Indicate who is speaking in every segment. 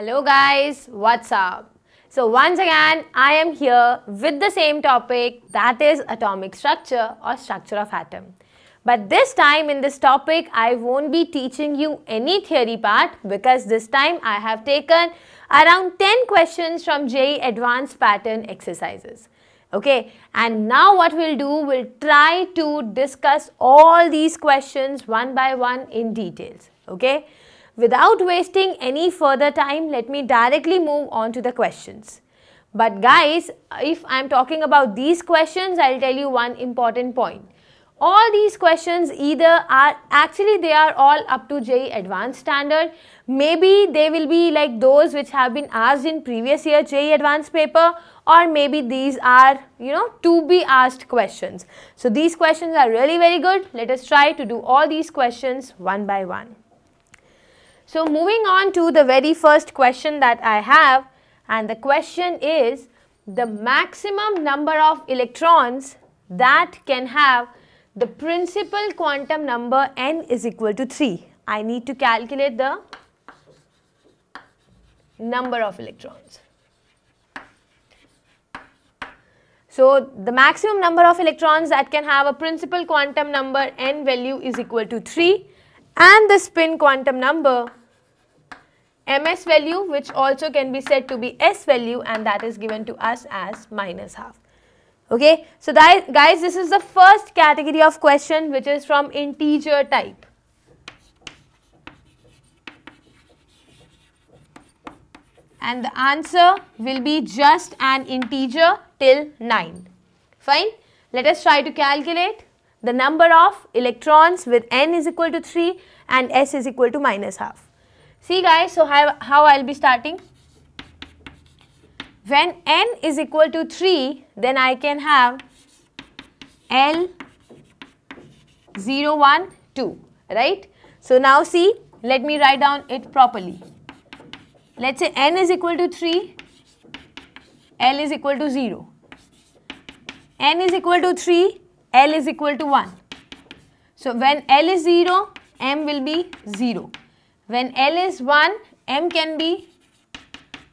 Speaker 1: Hello guys, what's up? So once again, I am here with the same topic that is atomic structure or structure of atom. But this time in this topic, I won't be teaching you any theory part because this time I have taken around 10 questions from JEE Advanced Pattern Exercises. Okay, and now what we'll do, we'll try to discuss all these questions one by one in details. Okay. Without wasting any further time, let me directly move on to the questions. But guys, if I'm talking about these questions, I'll tell you one important point. All these questions either are actually they are all up to JEE advanced standard. Maybe they will be like those which have been asked in previous year JEE advanced paper or maybe these are you know to be asked questions. So these questions are really very good. Let us try to do all these questions one by one. So moving on to the very first question that I have and the question is the maximum number of electrons that can have the principal quantum number n is equal to 3. I need to calculate the number of electrons. So, the maximum number of electrons that can have a principal quantum number n value is equal to 3 and the spin quantum number ms value which also can be said to be s value and that is given to us as minus half. Okay, so that, guys this is the first category of question which is from integer type. And the answer will be just an integer till 9. Fine, let us try to calculate the number of electrons with n is equal to 3 and s is equal to minus half. See guys, so how, how I'll be starting? When n is equal to 3, then I can have L 0, 1, 2, right? So now see, let me write down it properly. Let's say n is equal to 3, L is equal to 0. n is equal to 3, L is equal to 1. So when L is 0, M will be 0. When L is 1, M can be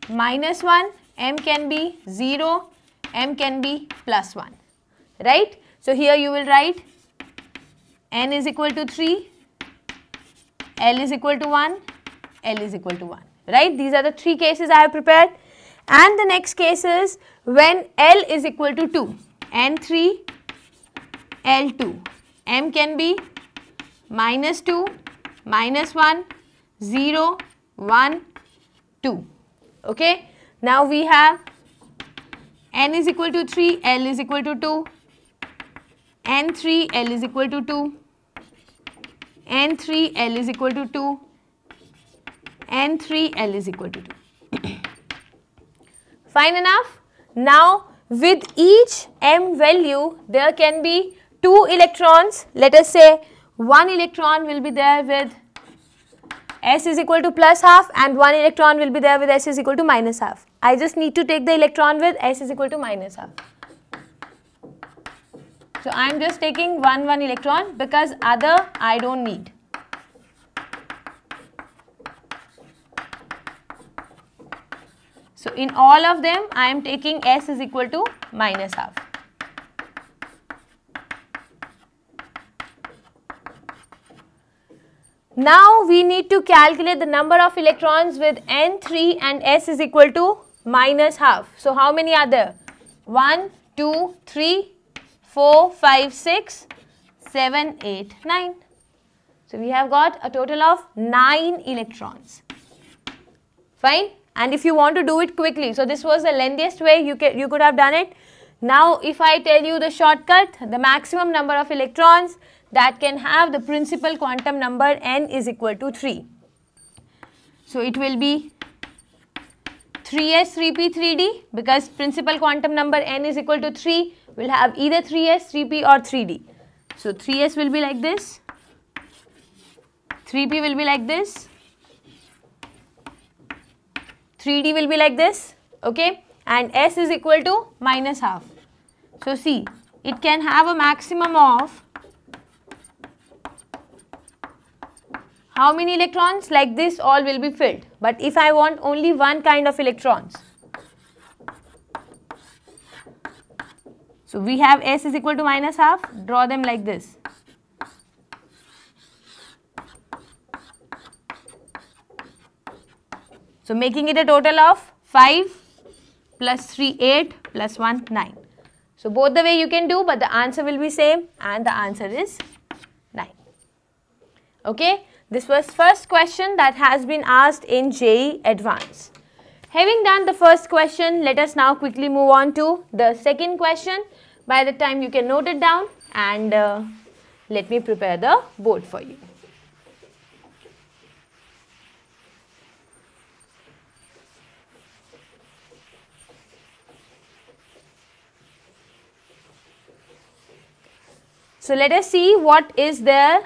Speaker 1: minus 1, M can be 0, M can be plus 1, right? So here you will write N is equal to 3, L is equal to 1, L is equal to 1, right? These are the three cases I have prepared. And the next case is when L is equal to 2, N3, L2. M can be minus 2, minus 1, 0, 1, 2. Okay. Now we have n is equal to 3, l is equal to 2, n3, l is equal to 2, n3, l is equal to 2, n3, l is equal to 2. Fine enough? Now with each m value there can be two electrons. Let us say one electron will be there with s is equal to plus half and one electron will be there with s is equal to minus half. I just need to take the electron with s is equal to minus half. So I am just taking one one electron because other I don't need. So in all of them I am taking s is equal to minus half. Now we need to calculate the number of electrons with N3 and S is equal to minus half. So how many are there? 1, 2, 3, 4, 5, 6, 7, 8, 9. So we have got a total of 9 electrons. Fine? And if you want to do it quickly, so this was the lengthiest way you, you could have done it. Now if I tell you the shortcut, the maximum number of electrons, that can have the principal quantum number n is equal to 3. So it will be 3s, 3p, 3d because principal quantum number n is equal to 3 will have either 3s, 3p or 3d. So 3s will be like this, 3p will be like this, 3d will be like this, okay? And s is equal to minus half. So see, it can have a maximum of how many electrons like this all will be filled. But if I want only one kind of electrons, so we have s is equal to minus half, draw them like this. So making it a total of 5 plus 3, 8 plus 1, 9. So both the way you can do but the answer will be same and the answer is 9. Okay. This was first question that has been asked in JE Advanced. Having done the first question, let us now quickly move on to the second question. By the time you can note it down and uh, let me prepare the board for you. So let us see what is there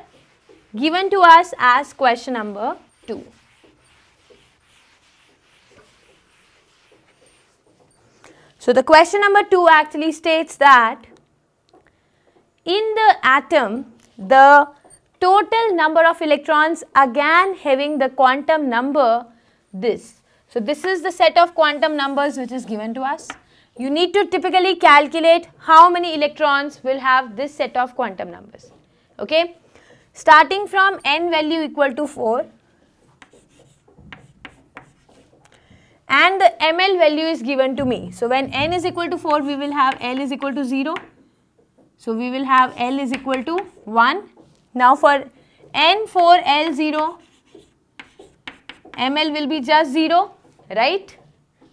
Speaker 1: given to us as question number 2. So the question number 2 actually states that in the atom the total number of electrons again having the quantum number this. So this is the set of quantum numbers which is given to us. You need to typically calculate how many electrons will have this set of quantum numbers. Okay starting from n value equal to 4 and the ml value is given to me. So, when n is equal to 4 we will have l is equal to 0. So, we will have l is equal to 1. Now, for n 4 l 0 ml will be just 0 right.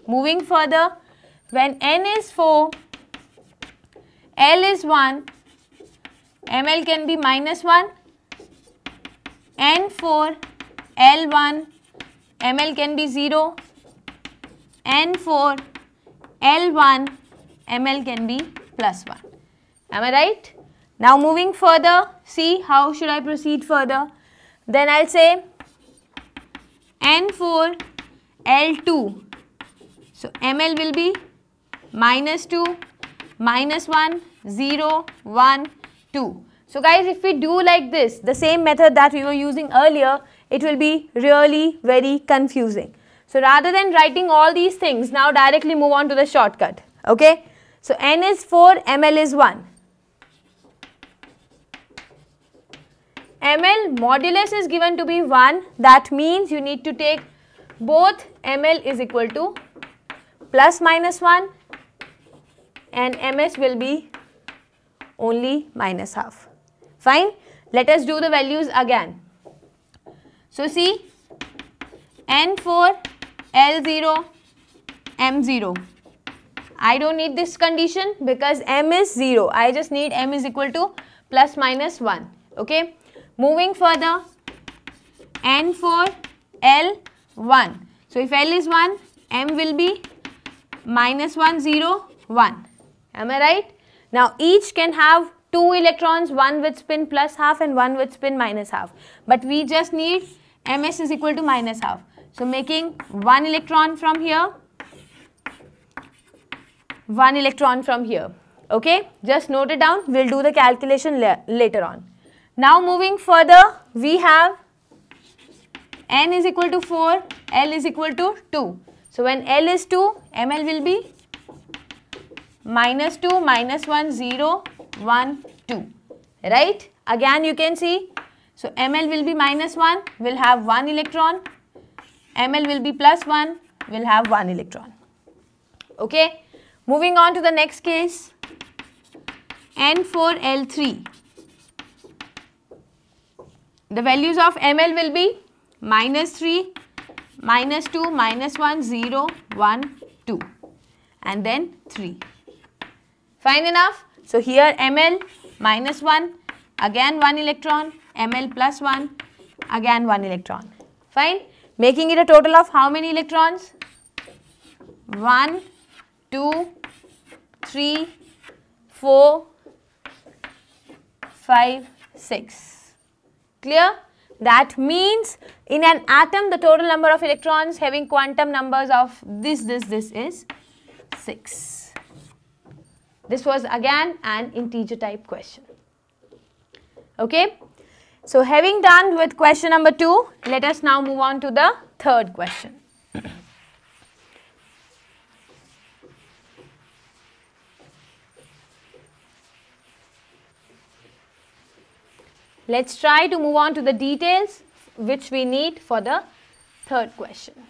Speaker 1: Moving further when n is 4 L is 1, ML can be minus 1 n4 L1 ml can be 0 n 4 L1 ml can be plus 1. Am I right? Now moving further, see how should I proceed further? Then I'll say N4 L2. So ml will be minus 2, minus 1, 0, 1, 2. So guys, if we do like this, the same method that we were using earlier, it will be really very confusing. So rather than writing all these things, now directly move on to the shortcut. Okay. So N is 4, ML is 1. ML modulus is given to be 1. That means you need to take both ML is equal to plus minus 1 and MS will be only minus half. Fine. Let us do the values again. So see N4, L0, M0. I don't need this condition because M is 0. I just need M is equal to plus minus 1. Okay. Moving further, N4, L, 1. So if L is 1, M will be minus 1, 0, 1. Am I right? Now each can have two electrons, one with spin plus half and one with spin minus half. But we just need ms is equal to minus half. So making one electron from here, one electron from here. Okay, just note it down. We'll do the calculation la later on. Now moving further, we have n is equal to 4, l is equal to 2. So when l is 2, ml will be minus 2, minus 1, 0, 1, 2. Right? Again you can see. So Ml will be minus 1, will have 1 electron. Ml will be plus 1, will have 1 electron. Okay? Moving on to the next case. N4L3. The values of Ml will be minus 3, minus 2, minus 1, 0, 1, 2 and then 3. Fine enough? So here ml minus 1, again 1 electron, ml plus 1, again 1 electron. Fine. Making it a total of how many electrons? 1, 2, 3, 4, 5, 6. Clear? That means in an atom the total number of electrons having quantum numbers of this, this, this is 6. This was again an integer type question. Okay. So having done with question number 2, let us now move on to the third question. Let's try to move on to the details which we need for the third question.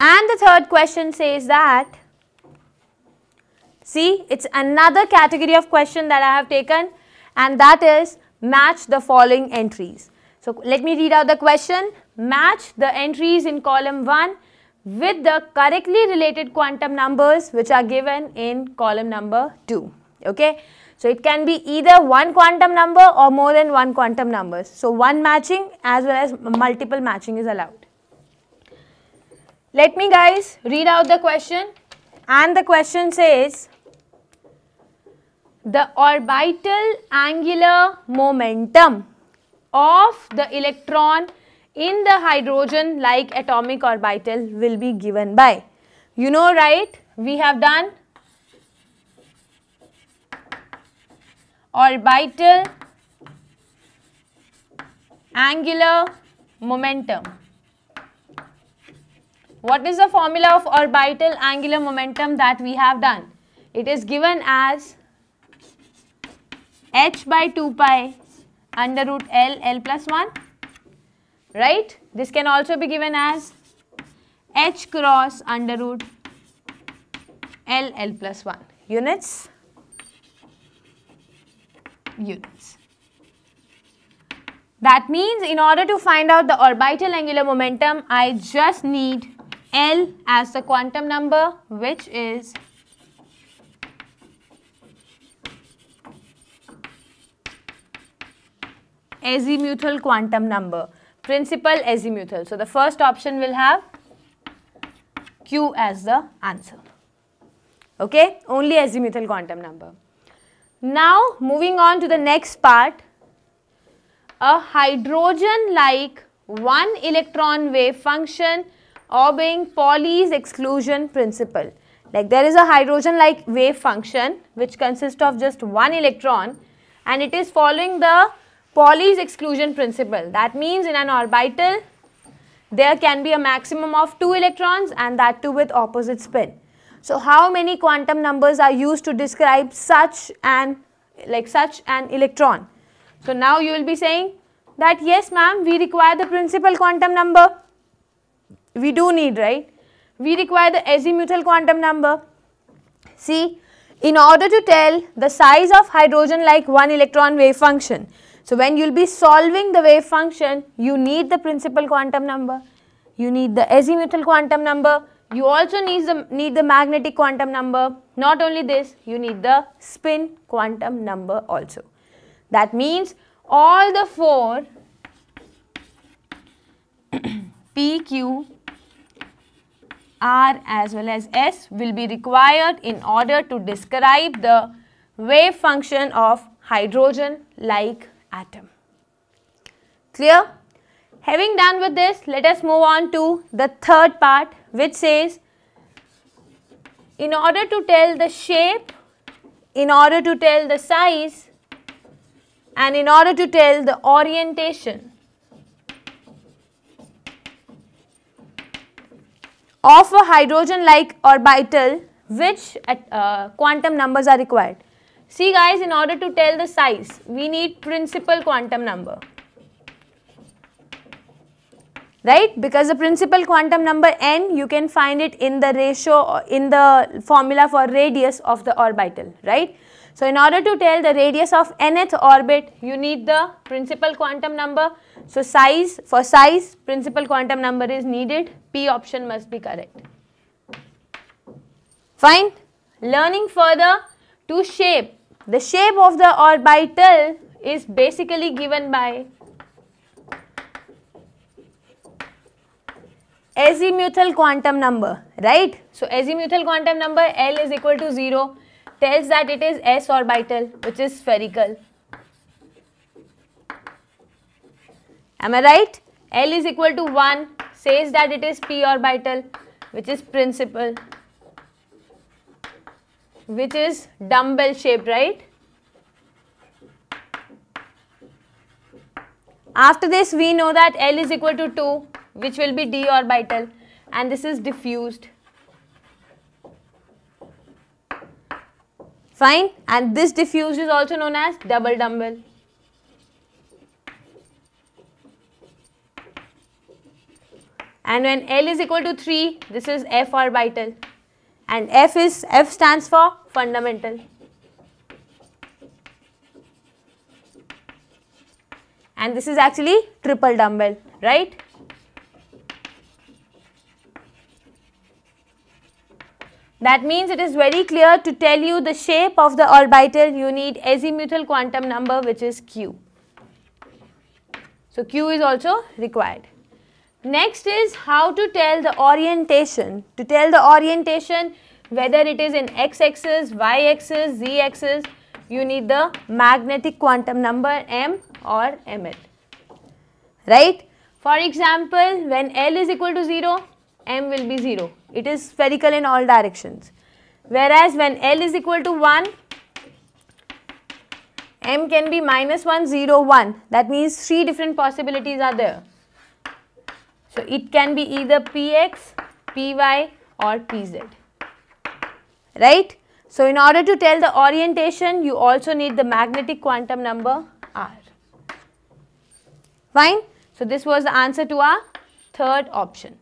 Speaker 1: And the third question says that, see it's another category of question that I have taken and that is match the following entries. So let me read out the question, match the entries in column 1 with the correctly related quantum numbers which are given in column number 2. Okay. So it can be either one quantum number or more than one quantum numbers. So one matching as well as multiple matching is allowed. Let me guys read out the question and the question says the orbital angular momentum of the electron in the hydrogen like atomic orbital will be given by. You know right we have done orbital angular momentum. What is the formula of orbital angular momentum that we have done? It is given as h by 2 pi under root L, L plus 1, right? This can also be given as h cross under root L, L plus 1 units, units. That means in order to find out the orbital angular momentum, I just need L as the quantum number which is azimuthal quantum number, principal azimuthal. So, the first option will have Q as the answer. Okay, only azimuthal quantum number. Now, moving on to the next part, a hydrogen like one electron wave function obeying Pauli's exclusion principle. Like there is a hydrogen-like wave function which consists of just one electron and it is following the Pauli's exclusion principle. That means in an orbital there can be a maximum of 2 electrons and that too with opposite spin. So how many quantum numbers are used to describe such an like such an electron? So now you will be saying that yes ma'am we require the principal quantum number we do need, right? We require the azimuthal quantum number. See, in order to tell the size of hydrogen like one electron wave function. So, when you will be solving the wave function, you need the principal quantum number, you need the azimuthal quantum number, you also need the, need the magnetic quantum number. Not only this, you need the spin quantum number also. That means all the four P, Q, R as well as S will be required in order to describe the wave function of hydrogen like atom. Clear? Having done with this, let us move on to the third part which says in order to tell the shape, in order to tell the size and in order to tell the orientation of a hydrogen-like orbital which uh, quantum numbers are required. See guys, in order to tell the size, we need principal quantum number. Right? Because the principal quantum number n, you can find it in the ratio, in the formula for radius of the orbital. Right? So in order to tell the radius of nth orbit, you need the principal quantum number. So size, for size, principal quantum number is needed. P option must be correct. Fine. Learning further to shape. The shape of the orbital is basically given by azimuthal quantum number, right? So azimuthal quantum number L is equal to 0 tells that it is s orbital which is spherical. Am I right? L is equal to 1 says that it is p orbital which is principal which is dumbbell shaped right. After this we know that L is equal to 2 which will be d orbital and this is diffused. Fine. And this diffuse is also known as double dumbbell. And when L is equal to 3, this is F orbital. And F is, F stands for fundamental. And this is actually triple dumbbell, right? That means it is very clear to tell you the shape of the orbital you need azimuthal quantum number which is q. So q is also required. Next is how to tell the orientation. To tell the orientation whether it is in x axis, y axis, z axis you need the magnetic quantum number m or ml. Right? For example, when L is equal to 0, m will be 0. It is spherical in all directions. Whereas when L is equal to 1, m can be minus 1, 0, 1. That means three different possibilities are there. So it can be either px, py or pz. Right? So in order to tell the orientation, you also need the magnetic quantum number r. Fine? So this was the answer to our third option.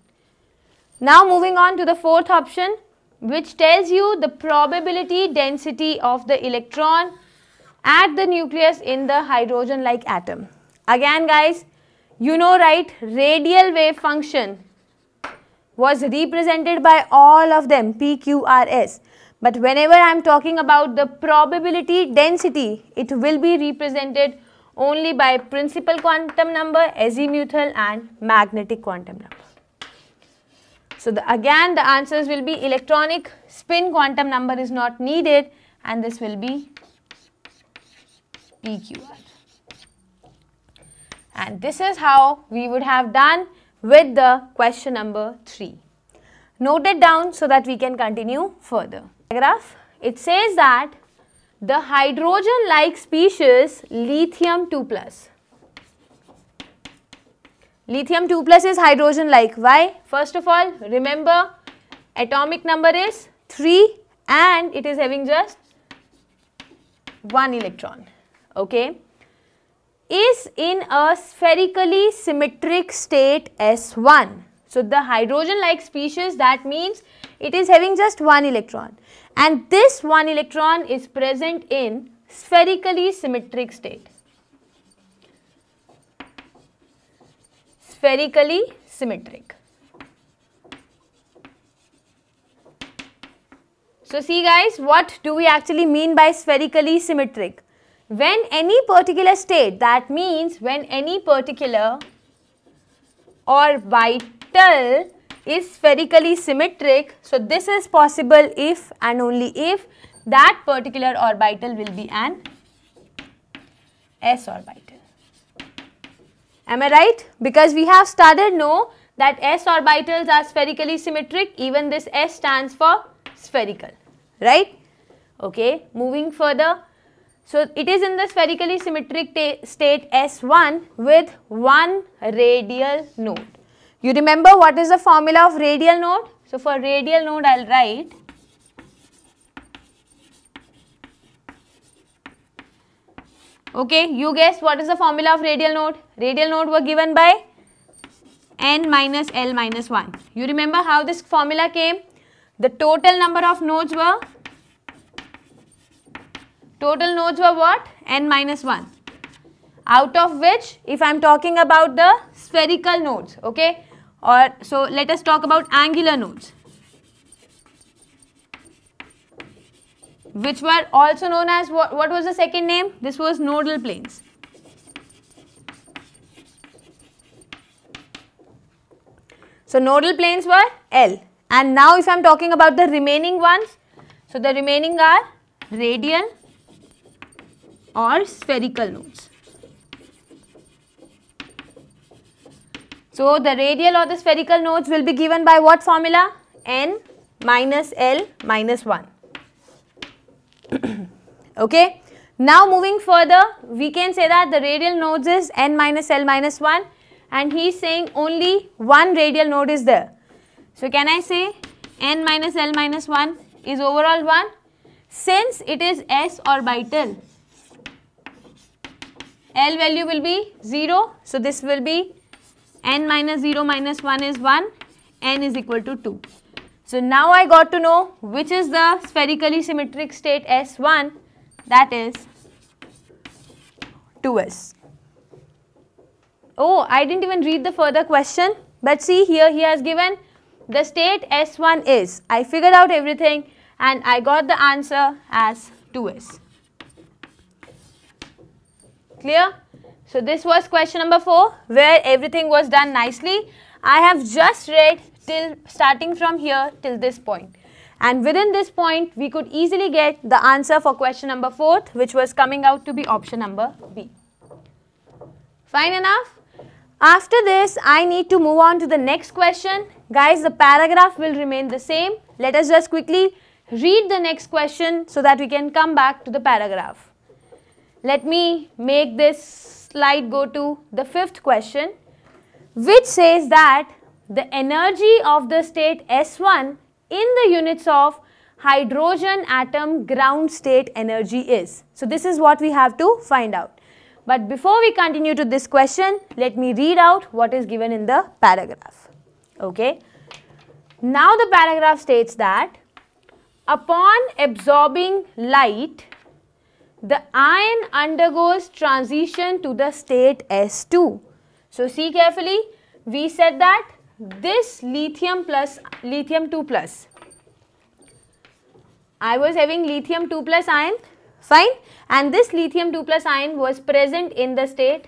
Speaker 1: Now moving on to the fourth option which tells you the probability density of the electron at the nucleus in the hydrogen like atom. Again guys, you know right, radial wave function was represented by all of them P, Q, R, S. But whenever I am talking about the probability density, it will be represented only by principal quantum number, azimuthal and magnetic quantum number. So, the, again the answers will be electronic spin quantum number is not needed and this will be PQR. And this is how we would have done with the question number 3. Note it down so that we can continue further. Graph. it says that the hydrogen-like species lithium 2 plus Lithium 2 plus is hydrogen like. Why? First of all, remember atomic number is 3 and it is having just 1 electron. Okay. Is in a spherically symmetric state S1. So, the hydrogen like species that means it is having just 1 electron and this 1 electron is present in spherically symmetric state. spherically symmetric. So see guys, what do we actually mean by spherically symmetric? When any particular state, that means when any particular orbital is spherically symmetric, so this is possible if and only if that particular orbital will be an s orbital. Am I right? Because we have started know that s orbitals are spherically symmetric even this s stands for spherical right okay moving further so it is in the spherically symmetric state s1 with one radial node you remember what is the formula of radial node so for radial node i'll write okay you guess what is the formula of radial node Radial node were given by n minus l minus 1. You remember how this formula came? The total number of nodes were, total nodes were what? n minus 1. Out of which, if I am talking about the spherical nodes, okay? Or so let us talk about angular nodes. Which were also known as what, what was the second name? This was nodal planes. So nodal planes were L. And now if I am talking about the remaining ones, so the remaining are radial or spherical nodes. So the radial or the spherical nodes will be given by what formula? N minus L minus 1. okay. Now moving further, we can say that the radial nodes is N minus L minus 1 and he is saying only one radial node is there. So can I say n minus l minus 1 is overall 1 since it is s orbital. L value will be 0. So this will be n minus 0 minus 1 is 1, n is equal to 2. So now I got to know which is the spherically symmetric state S1 that is 2S oh, I didn't even read the further question. But see here he has given the state S1 is. I figured out everything and I got the answer as 2S. Clear? So this was question number 4 where everything was done nicely. I have just read till starting from here till this point. And within this point, we could easily get the answer for question number four, which was coming out to be option number B. Fine enough? After this, I need to move on to the next question. Guys, the paragraph will remain the same. Let us just quickly read the next question so that we can come back to the paragraph. Let me make this slide go to the fifth question, which says that the energy of the state S1 in the units of hydrogen atom ground state energy is. So, this is what we have to find out. But before we continue to this question, let me read out what is given in the paragraph. Okay. Now the paragraph states that upon absorbing light, the ion undergoes transition to the state S2. So see carefully, we said that this lithium plus lithium 2 plus. I was having lithium 2 plus ion Fine. And this lithium 2 plus ion was present in the state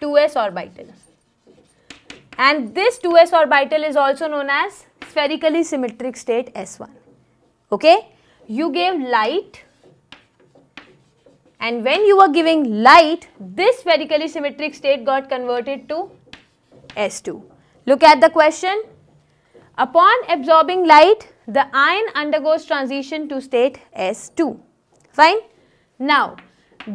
Speaker 1: 2s orbital. And this 2s orbital is also known as spherically symmetric state S1. Okay. You gave light and when you were giving light, this spherically symmetric state got converted to S2. Look at the question. Upon absorbing light, the ion undergoes transition to state S2. Fine. Now,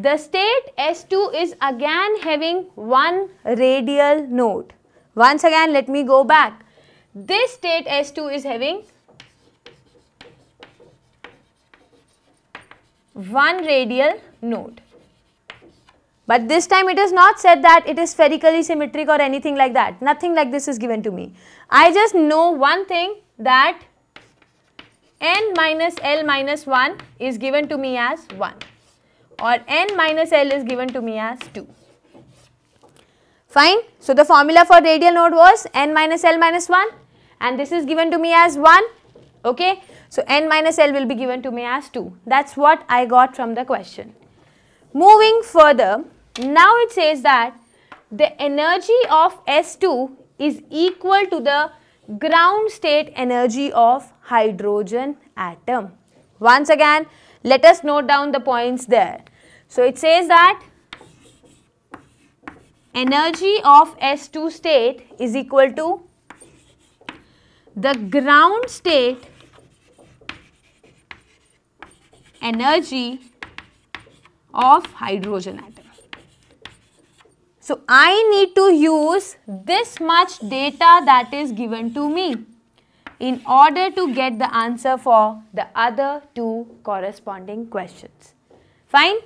Speaker 1: the state S2 is again having one radial node. Once again, let me go back. This state S2 is having one radial node. But this time it is not said that it is spherically symmetric or anything like that. Nothing like this is given to me. I just know one thing that n minus l minus 1 is given to me as 1 or n minus l is given to me as 2. Fine. So, the formula for radial node was n minus l minus 1 and this is given to me as 1. Okay. So, n minus l will be given to me as 2. That is what I got from the question. Moving further, now it says that the energy of S2 is equal to the ground state energy of hydrogen atom. Once again, let us note down the points there. So it says that energy of S2 state is equal to the ground state energy of hydrogen atom. So I need to use this much data that is given to me in order to get the answer for the other two corresponding questions. Fine.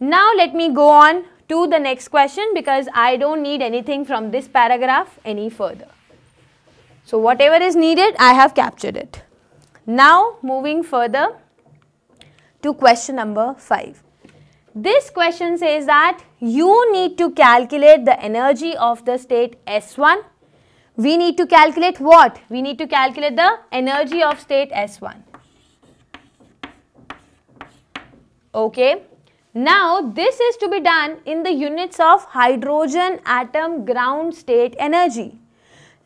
Speaker 1: Now let me go on to the next question because I don't need anything from this paragraph any further. So whatever is needed, I have captured it. Now moving further to question number 5. This question says that you need to calculate the energy of the state S1 we need to calculate what? We need to calculate the energy of state S1. Okay. Now, this is to be done in the units of hydrogen atom ground state energy.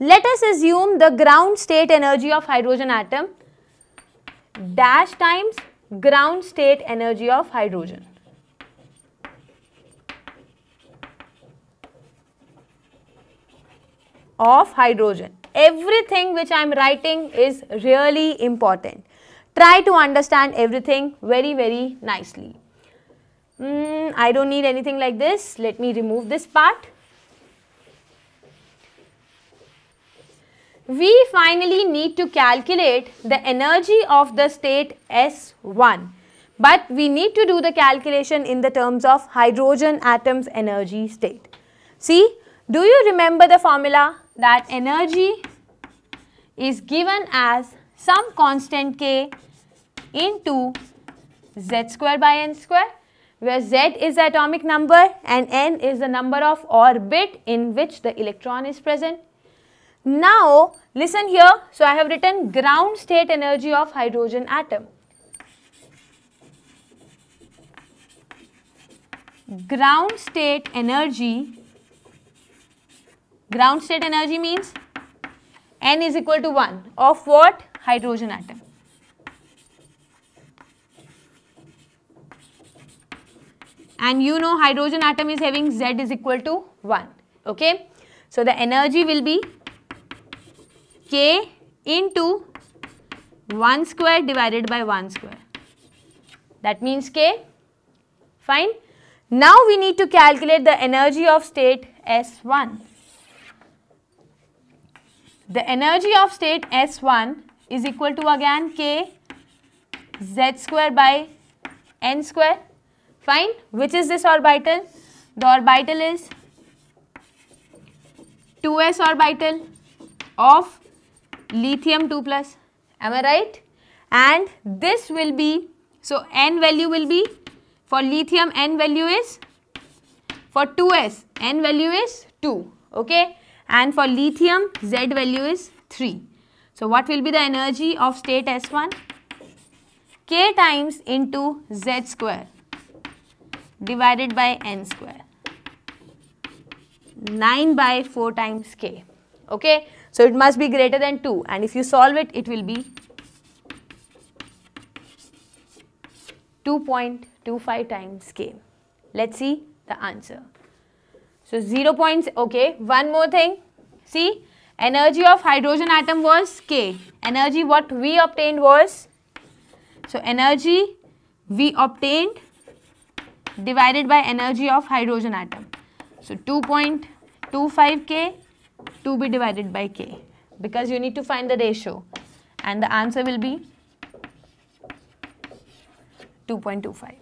Speaker 1: Let us assume the ground state energy of hydrogen atom dash times ground state energy of hydrogen. of hydrogen. Everything which I am writing is really important. Try to understand everything very, very nicely. Mm, I don't need anything like this. Let me remove this part. We finally need to calculate the energy of the state S1 but we need to do the calculation in the terms of hydrogen atom's energy state. See, do you remember the formula that energy is given as some constant k into z square by n square where z is the atomic number and n is the number of orbit in which the electron is present. Now listen here, so I have written ground state energy of hydrogen atom. Ground state energy Ground state energy means N is equal to 1 of what? Hydrogen atom. And you know hydrogen atom is having Z is equal to 1. Okay. So the energy will be K into 1 square divided by 1 square. That means K. Fine. Now we need to calculate the energy of state S1. The energy of state S1 is equal to again K Z square by N square. Fine. Which is this orbital? The orbital is 2s orbital of lithium 2 plus. Am I right? And this will be, so n value will be, for lithium n value is, for 2s n value is 2. Okay. And for lithium, Z value is 3. So what will be the energy of state S1? K times into Z square divided by N square. 9 by 4 times K. Okay. So it must be greater than 2 and if you solve it, it will be 2.25 times K. Let's see the answer. So 0 points, okay. One more thing. See, energy of hydrogen atom was K. Energy what we obtained was, so energy we obtained divided by energy of hydrogen atom. So 2.25 K to be divided by K because you need to find the ratio and the answer will be 2.25.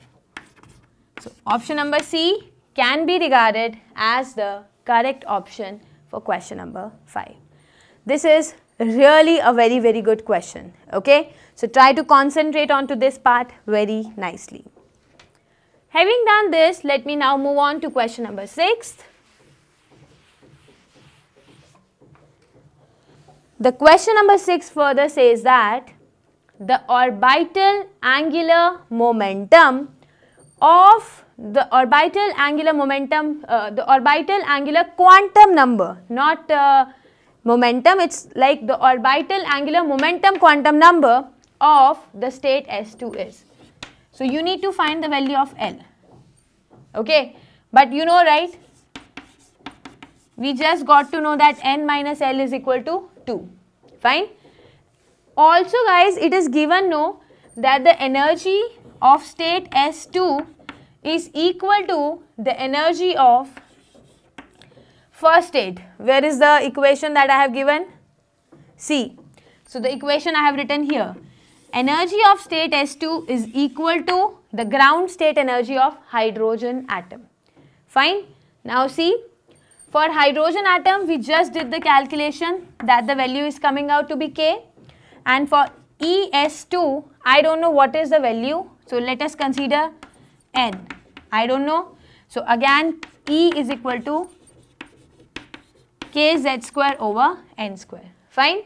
Speaker 1: So option number C can be regarded as the correct option for question number 5. This is really a very very good question okay so try to concentrate onto this part very nicely having done this let me now move on to question number 6 the question number 6 further says that the orbital angular momentum of the orbital angular momentum, uh, the orbital angular quantum number, not uh, momentum, it's like the orbital angular momentum quantum number of the state S2 is. So you need to find the value of L, okay? But you know, right, we just got to know that N minus L is equal to 2, fine? Also guys, it is given know that the energy of state S2 is equal to the energy of first state. Where is the equation that I have given? C. So, the equation I have written here. Energy of state S2 is equal to the ground state energy of hydrogen atom. Fine. Now see, for hydrogen atom, we just did the calculation that the value is coming out to be K. And for ES2, I don't know what is the value. So, let us consider n. I don't know. So again E is equal to kz square over n square. Fine.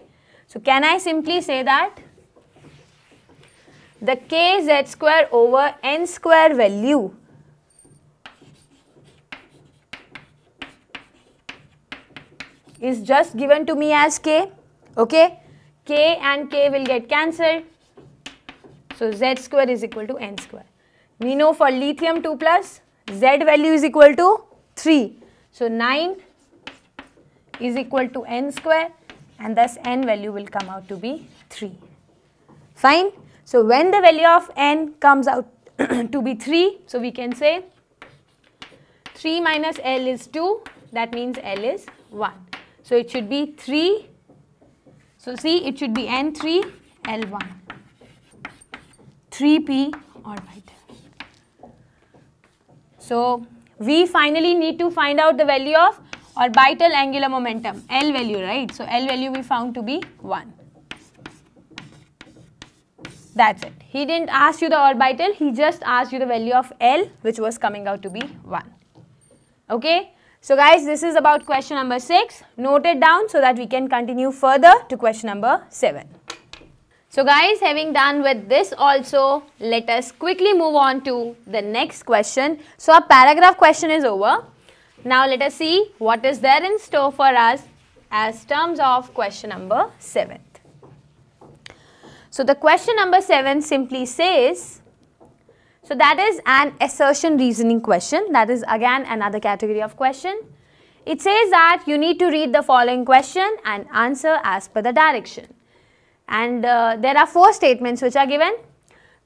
Speaker 1: So can I simply say that the kz square over n square value is just given to me as k. Okay. K and k will get cancelled. So z square is equal to n square. We know for lithium 2 plus Z value is equal to 3. So 9 is equal to n square and thus n value will come out to be 3. Fine. So when the value of n comes out to be 3, so we can say 3 minus L is 2, that means L is 1. So it should be 3, so see it should be N3, L1, 3P or by so we finally need to find out the value of orbital angular momentum, L value, right? So L value we found to be 1. That's it. He didn't ask you the orbital, he just asked you the value of L which was coming out to be 1. Okay? So guys, this is about question number 6. Note it down so that we can continue further to question number 7. So guys, having done with this also, let us quickly move on to the next question. So our paragraph question is over. Now let us see what is there in store for us as terms of question number 7. So the question number 7 simply says, so that is an assertion reasoning question. That is again another category of question. It says that you need to read the following question and answer as per the direction and uh, there are four statements which are given.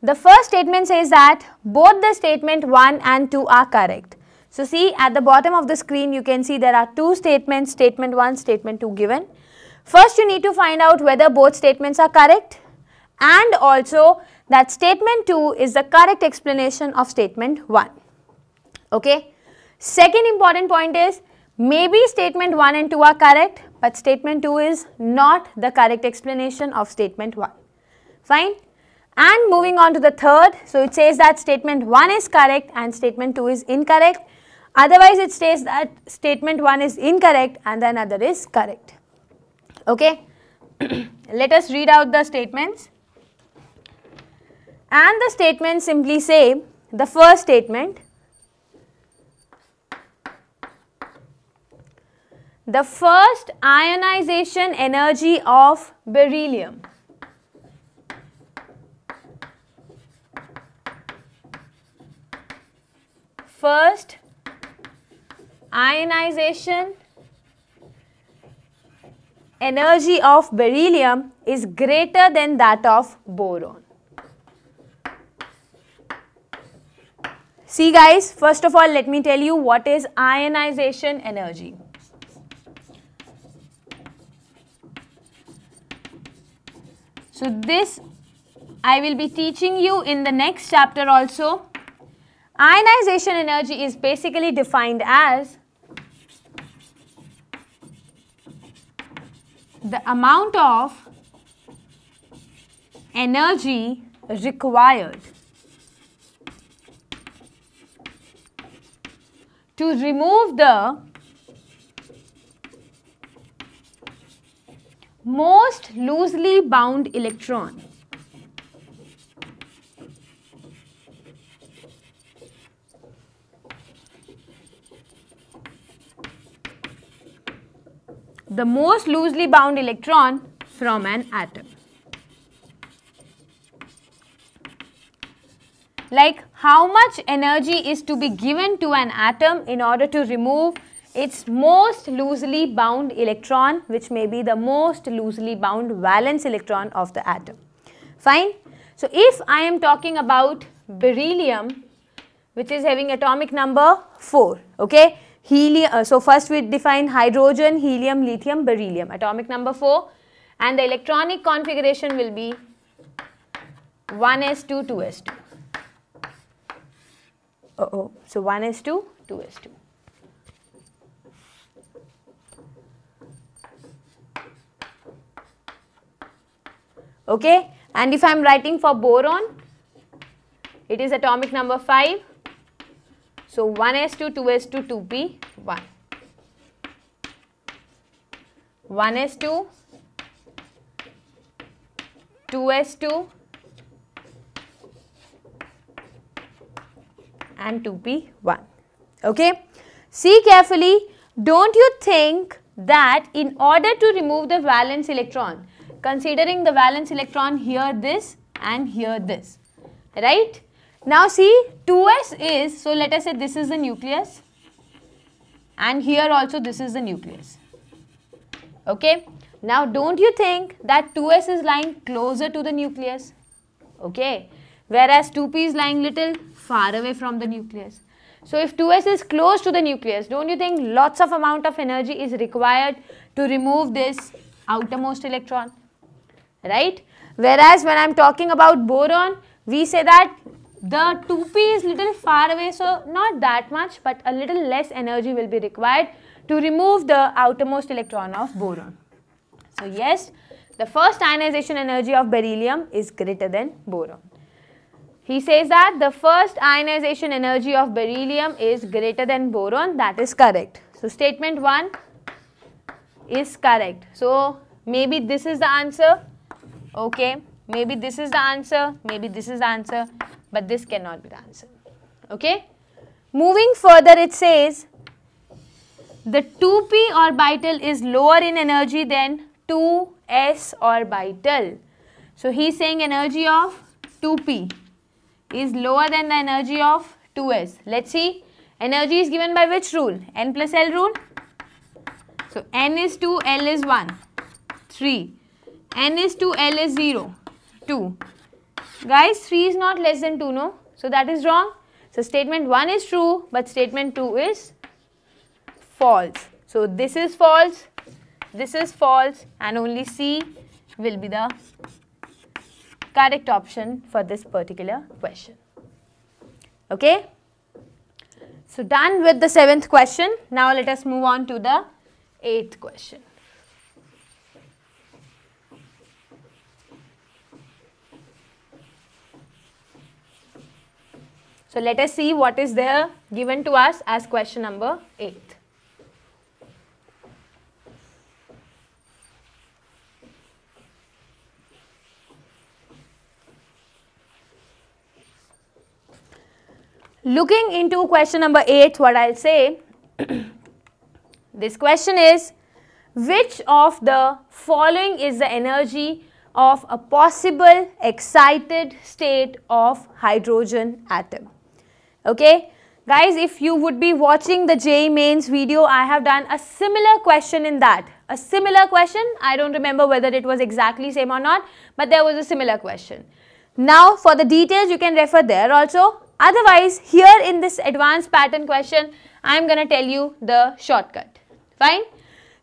Speaker 1: The first statement says that both the statement 1 and 2 are correct. So see at the bottom of the screen you can see there are two statements statement 1 statement 2 given. First you need to find out whether both statements are correct and also that statement 2 is the correct explanation of statement 1. Okay. Second important point is maybe statement 1 and 2 are correct but statement 2 is not the correct explanation of statement 1. Fine. And moving on to the third, so it says that statement 1 is correct and statement 2 is incorrect. Otherwise, it says that statement 1 is incorrect and the other is correct. Okay. Let us read out the statements. And the statements simply say the first statement the first ionization energy of beryllium. First ionization energy of beryllium is greater than that of boron. See guys, first of all let me tell you what is ionization energy. So this I will be teaching you in the next chapter also. Ionization energy is basically defined as the amount of energy required to remove the most loosely bound electron. The most loosely bound electron from an atom. Like how much energy is to be given to an atom in order to remove its most loosely bound electron which may be the most loosely bound valence electron of the atom. Fine. So, if I am talking about beryllium which is having atomic number 4, okay. Helium, uh, so first we define hydrogen, helium, lithium, beryllium, atomic number 4 and the electronic configuration will be 1s2, 2s2. Uh oh, so 1s2, 2s2. okay and if I am writing for boron it is atomic number 5 so 1s2 2s2 2p1 1s2 2s2 and 2p1 okay see carefully don't you think that in order to remove the valence electron Considering the valence electron here this and here this. Right? Now see 2s is, so let us say this is the nucleus and here also this is the nucleus. Okay. Now don't you think that 2s is lying closer to the nucleus? Okay. Whereas 2p is lying little far away from the nucleus. So if 2s is close to the nucleus, don't you think lots of amount of energy is required to remove this outermost electron? right? Whereas when I am talking about boron, we say that the 2p is little far away so not that much but a little less energy will be required to remove the outermost electron of boron. So yes, the first ionization energy of beryllium is greater than boron. He says that the first ionization energy of beryllium is greater than boron that is correct. So statement 1 is correct. So maybe this is the answer Okay, maybe this is the answer, maybe this is the answer, but this cannot be the answer. Okay, moving further it says the 2p orbital is lower in energy than 2s orbital. So he's saying energy of 2p is lower than the energy of 2s. Let's see energy is given by which rule? N plus L rule. So N is 2, L is 1, 3 n is 2, l is 0, 2. Guys, 3 is not less than 2, no? So that is wrong. So statement 1 is true, but statement 2 is false. So this is false, this is false and only C will be the correct option for this particular question. Okay? So done with the seventh question. Now let us move on to the eighth question. So let us see what is there given to us as question number 8. Looking into question number 8, what I'll say, this question is, which of the following is the energy of a possible excited state of hydrogen atom? Okay. Guys, if you would be watching the J mains video, I have done a similar question in that. A similar question, I don't remember whether it was exactly same or not, but there was a similar question. Now, for the details, you can refer there also. Otherwise, here in this advanced pattern question, I am going to tell you the shortcut. Fine?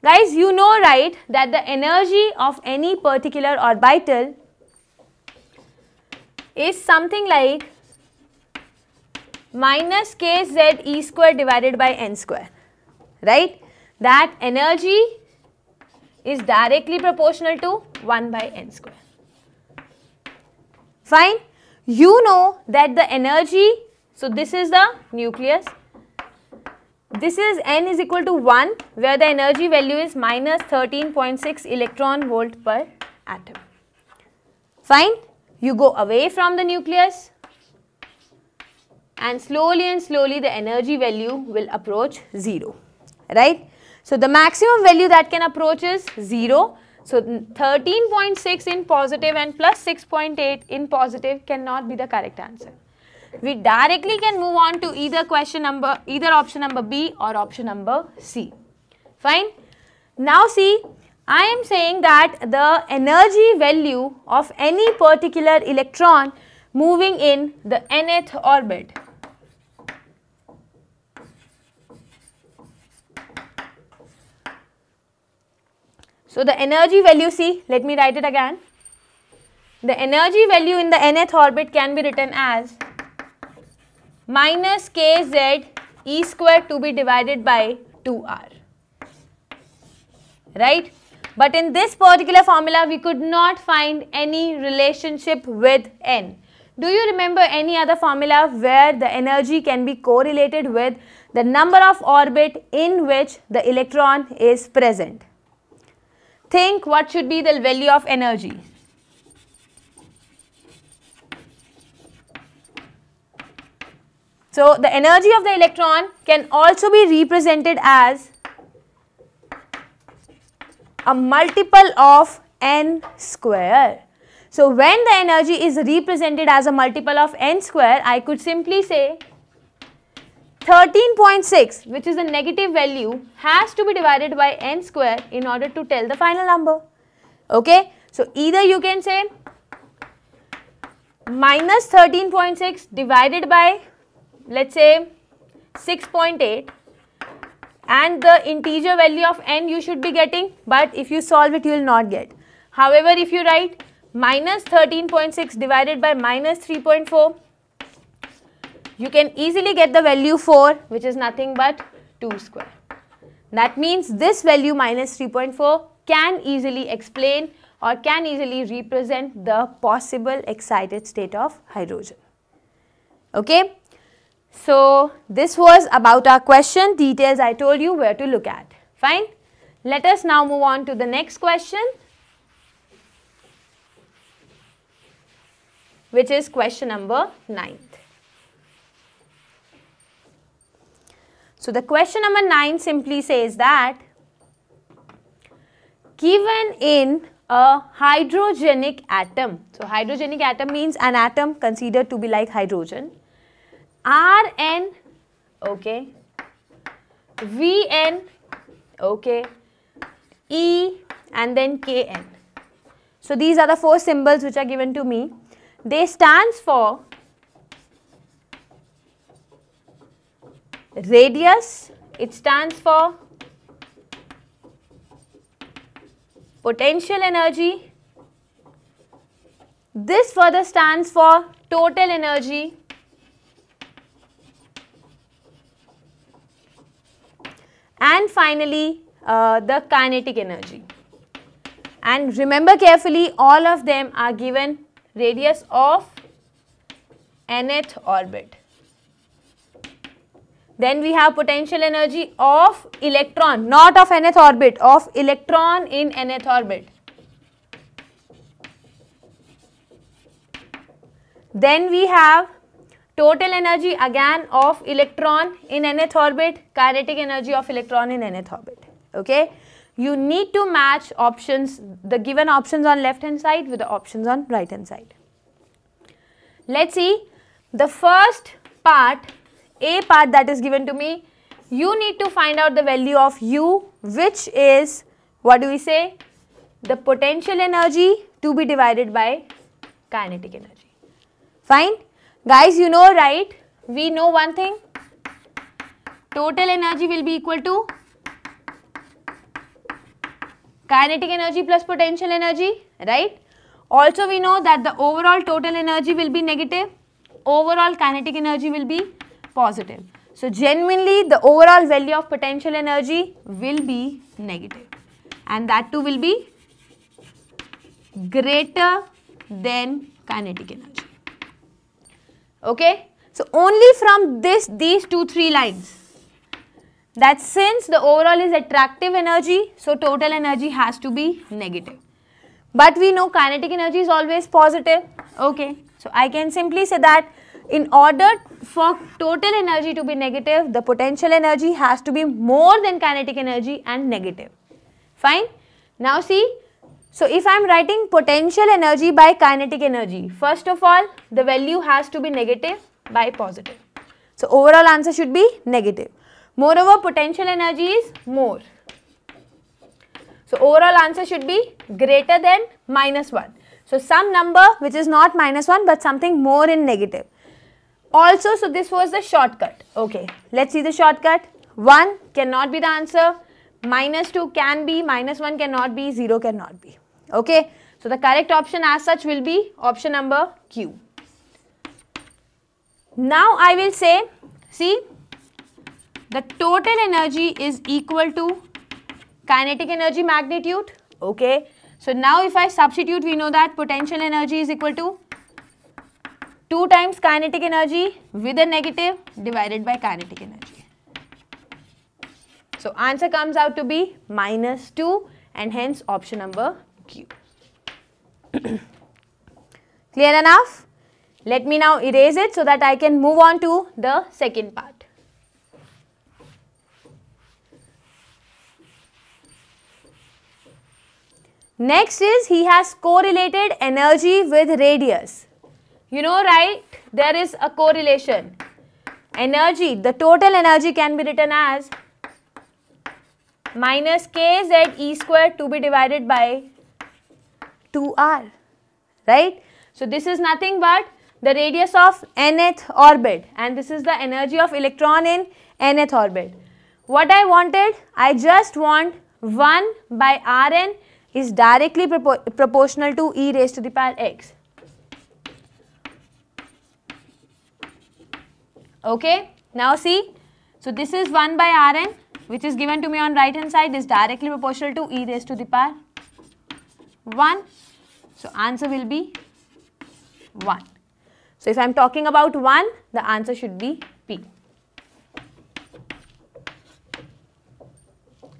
Speaker 1: Guys, you know right that the energy of any particular orbital is something like minus kz e square divided by n square, right? That energy is directly proportional to 1 by n square. Fine? You know that the energy, so this is the nucleus. This is n is equal to 1 where the energy value is minus 13.6 electron volt per atom. Fine? You go away from the nucleus and slowly and slowly the energy value will approach 0, right? So the maximum value that can approach is 0. So 13.6 in positive and plus 6.8 in positive cannot be the correct answer. We directly can move on to either question number, either option number B or option number C. Fine. Now see, I am saying that the energy value of any particular electron moving in the nth orbit So the energy value C, let me write it again. The energy value in the nth orbit can be written as minus kz e square to be divided by 2r. Right? But in this particular formula, we could not find any relationship with n. Do you remember any other formula where the energy can be correlated with the number of orbit in which the electron is present? Think what should be the value of energy. So, the energy of the electron can also be represented as a multiple of n square. So, when the energy is represented as a multiple of n square, I could simply say 13.6 which is a negative value has to be divided by n square in order to tell the final number. Okay. So either you can say minus 13.6 divided by let's say 6.8 and the integer value of n you should be getting but if you solve it you will not get. However, if you write minus 13.6 divided by minus 3.4 you can easily get the value 4 which is nothing but 2 square. That means this value minus 3.4 can easily explain or can easily represent the possible excited state of hydrogen. Okay. So, this was about our question. Details I told you where to look at. Fine. Let us now move on to the next question. Which is question number 9. So the question number 9 simply says that given in a hydrogenic atom, so hydrogenic atom means an atom considered to be like hydrogen, Rn, okay, Vn, okay, E and then Kn. So these are the four symbols which are given to me. They stands for Radius, it stands for potential energy. This further stands for total energy. And finally, uh, the kinetic energy. And remember carefully, all of them are given radius of nth orbit. Then we have potential energy of electron, not of nth orbit, of electron in nth orbit. Then we have total energy again of electron in nth orbit, kinetic energy of electron in nth orbit. Okay. You need to match options, the given options on left hand side with the options on right hand side. Let's see the first part a part that is given to me, you need to find out the value of U which is, what do we say, the potential energy to be divided by kinetic energy. Fine? Guys, you know, right? We know one thing. Total energy will be equal to kinetic energy plus potential energy, right? Also, we know that the overall total energy will be negative. Overall kinetic energy will be positive. So genuinely the overall value of potential energy will be negative and that too will be greater than kinetic energy. Okay. So only from this these two three lines that since the overall is attractive energy so total energy has to be negative. But we know kinetic energy is always positive. Okay. So I can simply say that in order for total energy to be negative, the potential energy has to be more than kinetic energy and negative. Fine. Now see, so if I am writing potential energy by kinetic energy, first of all, the value has to be negative by positive. So overall answer should be negative. Moreover, potential energy is more. So overall answer should be greater than minus 1. So some number which is not minus 1 but something more in negative. Also, so this was the shortcut. Okay, let's see the shortcut. 1 cannot be the answer. Minus 2 can be. Minus 1 cannot be. 0 cannot be. Okay, so the correct option as such will be option number Q. Now I will say, see, the total energy is equal to kinetic energy magnitude. Okay, so now if I substitute, we know that potential energy is equal to 2 times kinetic energy with a negative divided by kinetic energy. So answer comes out to be minus 2 and hence option number Q. Clear enough? Let me now erase it so that I can move on to the second part. Next is he has correlated energy with radius. You know, right? There is a correlation. Energy, the total energy can be written as minus kz e square to be divided by 2r, right? So this is nothing but the radius of nth orbit and this is the energy of electron in nth orbit. What I wanted, I just want 1 by Rn is directly proportional to e raised to the power x. Okay. Now see. So this is 1 by Rn which is given to me on right hand side is directly proportional to e raised to the power 1. So answer will be 1. So if I am talking about 1, the answer should be P.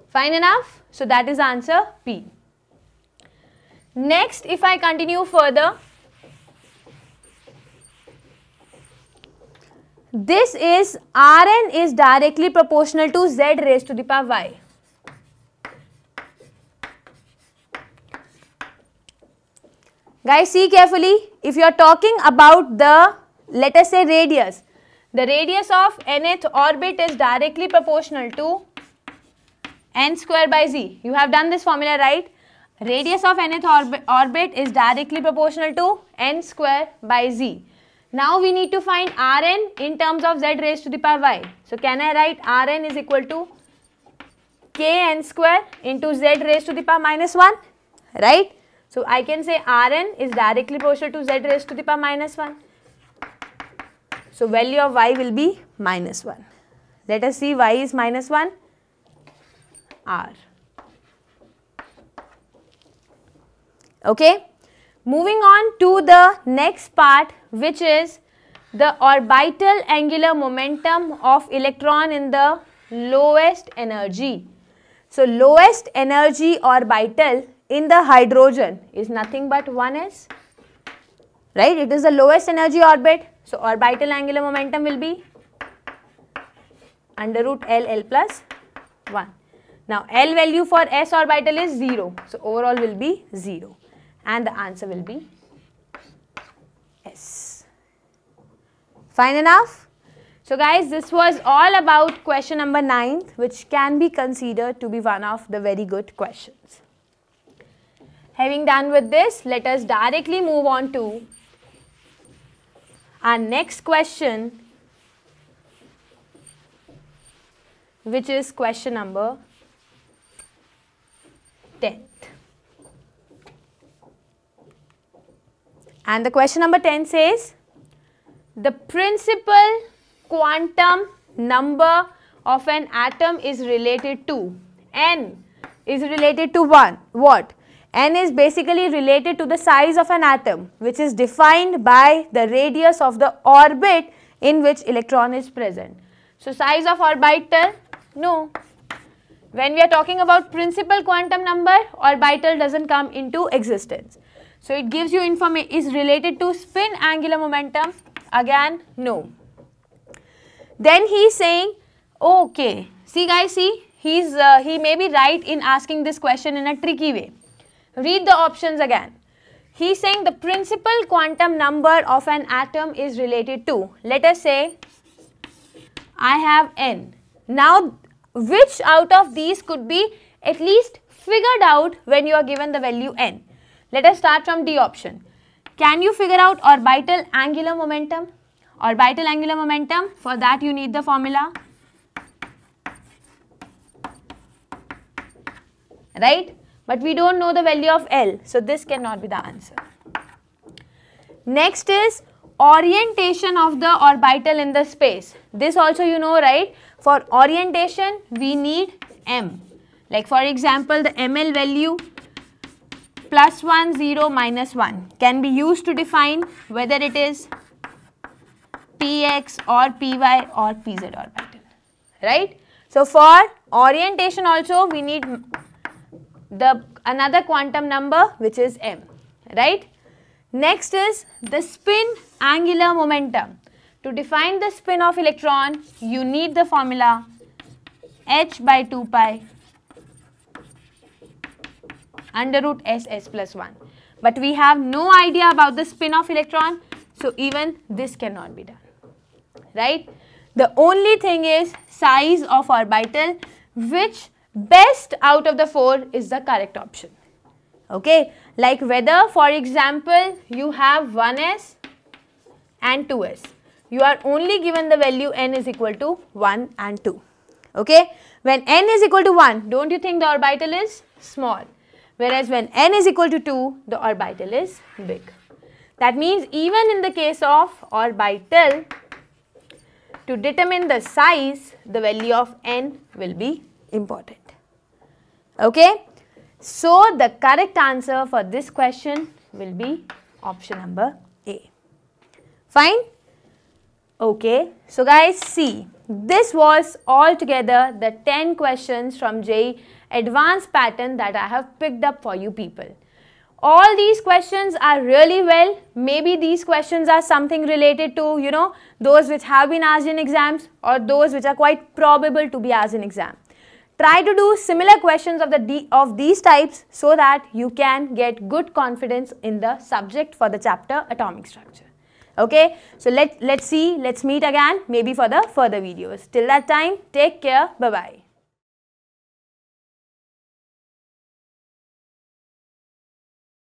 Speaker 1: Fine enough? So that is answer P. Next, if I continue further, this is Rn is directly proportional to z raised to the power y. Guys see carefully if you are talking about the let us say radius. The radius of nth orbit is directly proportional to n square by z. You have done this formula right? Radius of nth orbit is directly proportional to n square by z. Now we need to find Rn in terms of z raised to the power y. So can I write Rn is equal to kn square into z raised to the power minus 1, right? So I can say Rn is directly proportional to z raised to the power minus 1. So value of y will be minus 1. Let us see y is minus 1, r. Okay. Moving on to the next part which is the orbital angular momentum of electron in the lowest energy. So, lowest energy orbital in the hydrogen is nothing but 1s, right? It is the lowest energy orbit. So, orbital angular momentum will be under root L L plus 1. Now, L value for s orbital is 0. So, overall will be 0 and the answer will be yes. Fine enough? So guys, this was all about question number 9 which can be considered to be one of the very good questions. Having done with this, let us directly move on to our next question which is question number 10. And the question number 10 says, the principal quantum number of an atom is related to n is related to 1. What? n is basically related to the size of an atom which is defined by the radius of the orbit in which electron is present. So, size of orbital? No. When we are talking about principal quantum number, orbital doesn't come into existence. So it gives you information is related to spin angular momentum. Again, no. Then he's saying, okay, see guys, see, he's, uh, he may be right in asking this question in a tricky way. Read the options again. He's saying the principal quantum number of an atom is related to, let us say, I have n. Now, which out of these could be at least figured out when you are given the value n? Let us start from D option. Can you figure out orbital angular momentum? Orbital angular momentum, for that you need the formula. Right? But we don't know the value of L, so this cannot be the answer. Next is orientation of the orbital in the space. This also you know, right? For orientation, we need M. Like for example, the ML value plus 1, 0, minus 1 can be used to define whether it is px or py or pz or pattern, right? So, for orientation also we need the another quantum number which is m, right? Next is the spin angular momentum. To define the spin of electron, you need the formula h by 2 pi under root s s plus 1. But we have no idea about the spin of electron. So even this cannot be done. Right? The only thing is size of orbital which best out of the four is the correct option. Okay, like whether for example you have 1s and 2s. You are only given the value n is equal to 1 and 2. Okay, when n is equal to 1, don't you think the orbital is small? Whereas when n is equal to 2, the orbital is big. That means even in the case of orbital, to determine the size, the value of n will be important. Okay? So, the correct answer for this question will be option number A. Fine? Okay. So, guys, see, this was altogether the 10 questions from J advanced pattern that I have picked up for you people. All these questions are really well. Maybe these questions are something related to, you know, those which have been asked in exams or those which are quite probable to be asked in exam. Try to do similar questions of, the of these types so that you can get good confidence in the subject for the chapter atomic structure okay so let let's see let's meet again maybe for the further videos till that time take care bye bye